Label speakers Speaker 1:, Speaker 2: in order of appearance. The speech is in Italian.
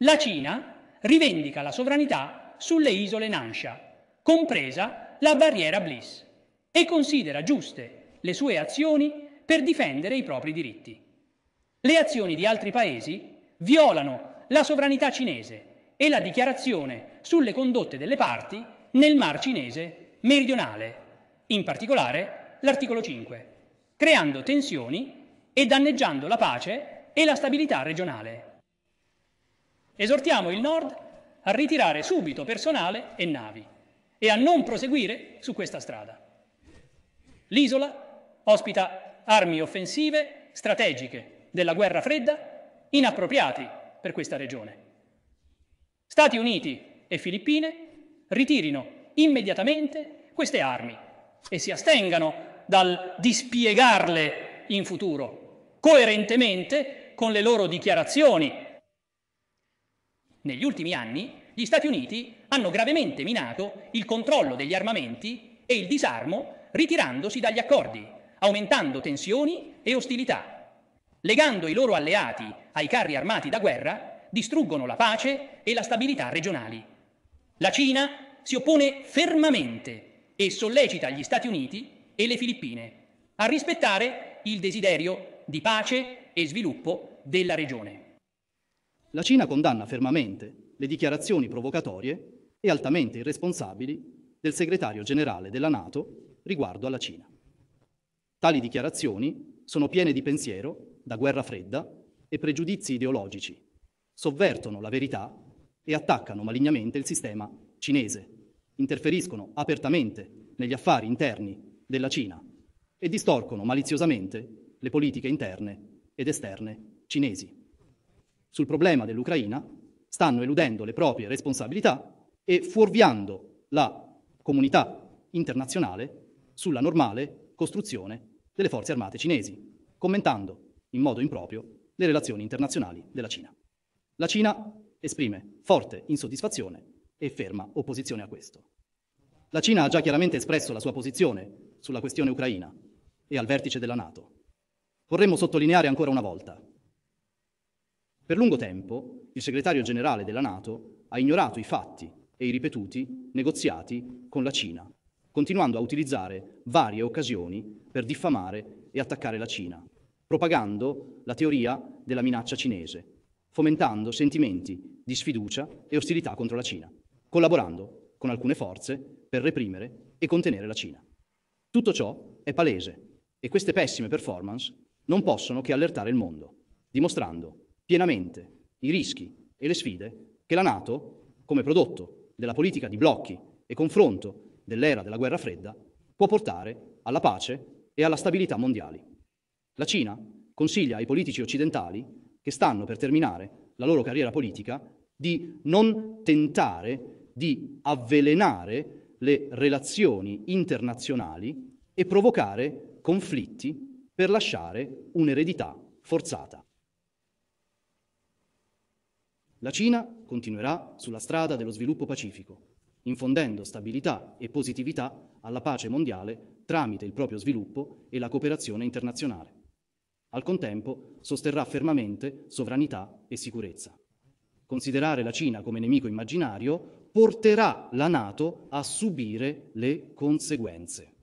Speaker 1: La Cina rivendica la sovranità sulle isole Nansha, compresa la barriera Bliss, e considera giuste le sue azioni per difendere i propri diritti. Le azioni di altri paesi violano la sovranità cinese e la dichiarazione sulle condotte delle parti nel Mar Cinese meridionale, in particolare l'articolo 5, creando tensioni e danneggiando la pace e la stabilità regionale. Esortiamo il Nord a ritirare subito personale e navi e a non proseguire su questa strada. L'isola ospita armi offensive strategiche della guerra fredda inappropriati per questa regione. Stati Uniti e Filippine ritirino immediatamente queste armi e si astengano dal dispiegarle in futuro, coerentemente con le loro dichiarazioni negli ultimi anni gli Stati Uniti hanno gravemente minato il controllo degli armamenti e il disarmo ritirandosi dagli accordi, aumentando tensioni e ostilità. Legando i loro alleati ai carri armati da guerra, distruggono la pace e la stabilità regionali. La Cina si oppone fermamente e sollecita gli Stati Uniti e le Filippine a rispettare il desiderio di pace e sviluppo della regione.
Speaker 2: La Cina condanna fermamente le dichiarazioni provocatorie e altamente irresponsabili del segretario generale della Nato riguardo alla Cina. Tali dichiarazioni sono piene di pensiero, da guerra fredda e pregiudizi ideologici, sovvertono la verità e attaccano malignamente il sistema cinese, interferiscono apertamente negli affari interni della Cina e distorcono maliziosamente le politiche interne ed esterne cinesi sul problema dell'Ucraina stanno eludendo le proprie responsabilità e fuorviando la comunità internazionale sulla normale costruzione delle forze armate cinesi, commentando in modo improprio le relazioni internazionali della Cina. La Cina esprime forte insoddisfazione e ferma opposizione a questo. La Cina ha già chiaramente espresso la sua posizione sulla questione ucraina e al vertice della Nato. Vorremmo sottolineare ancora una volta per lungo tempo il segretario generale della Nato ha ignorato i fatti e i ripetuti negoziati con la Cina, continuando a utilizzare varie occasioni per diffamare e attaccare la Cina, propagando la teoria della minaccia cinese, fomentando sentimenti di sfiducia e ostilità contro la Cina, collaborando con alcune forze per reprimere e contenere la Cina. Tutto ciò è palese e queste pessime performance non possono che allertare il mondo, dimostrando pienamente i rischi e le sfide che la Nato, come prodotto della politica di blocchi e confronto dell'era della guerra fredda, può portare alla pace e alla stabilità mondiali. La Cina consiglia ai politici occidentali che stanno per terminare la loro carriera politica di non tentare di avvelenare le relazioni internazionali e provocare conflitti per lasciare un'eredità forzata. La Cina continuerà sulla strada dello sviluppo pacifico, infondendo stabilità e positività alla pace mondiale tramite il proprio sviluppo e la cooperazione internazionale. Al contempo sosterrà fermamente sovranità e sicurezza. Considerare la Cina come nemico immaginario porterà la Nato a subire le conseguenze.